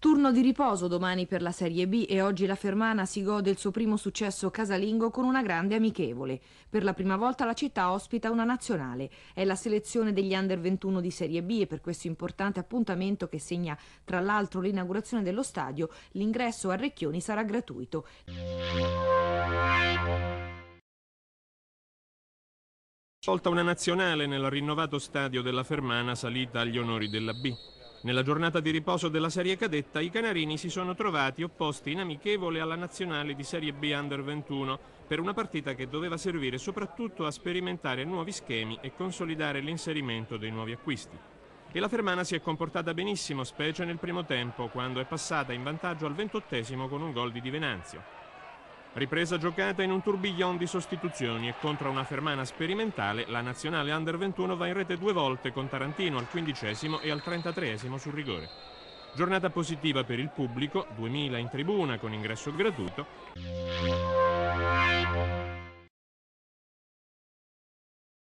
Turno di riposo domani per la Serie B e oggi la Fermana si gode il suo primo successo casalingo con una grande amichevole. Per la prima volta la città ospita una nazionale. È la selezione degli under 21 di Serie B e per questo importante appuntamento che segna tra l'altro l'inaugurazione dello stadio, l'ingresso a Recchioni sarà gratuito. Solta una nazionale nel rinnovato stadio della Fermana salita agli onori della B. Nella giornata di riposo della Serie Cadetta i Canarini si sono trovati opposti in amichevole alla nazionale di Serie B Under 21 per una partita che doveva servire soprattutto a sperimentare nuovi schemi e consolidare l'inserimento dei nuovi acquisti. E la Fermana si è comportata benissimo, specie nel primo tempo, quando è passata in vantaggio al ventottesimo con un gol di Di Venanzio. Ripresa giocata in un tourbillon di sostituzioni e contro una fermana sperimentale la nazionale Under 21 va in rete due volte con Tarantino al quindicesimo e al trentatreesimo sul rigore. Giornata positiva per il pubblico, 2000 in tribuna con ingresso gratuito.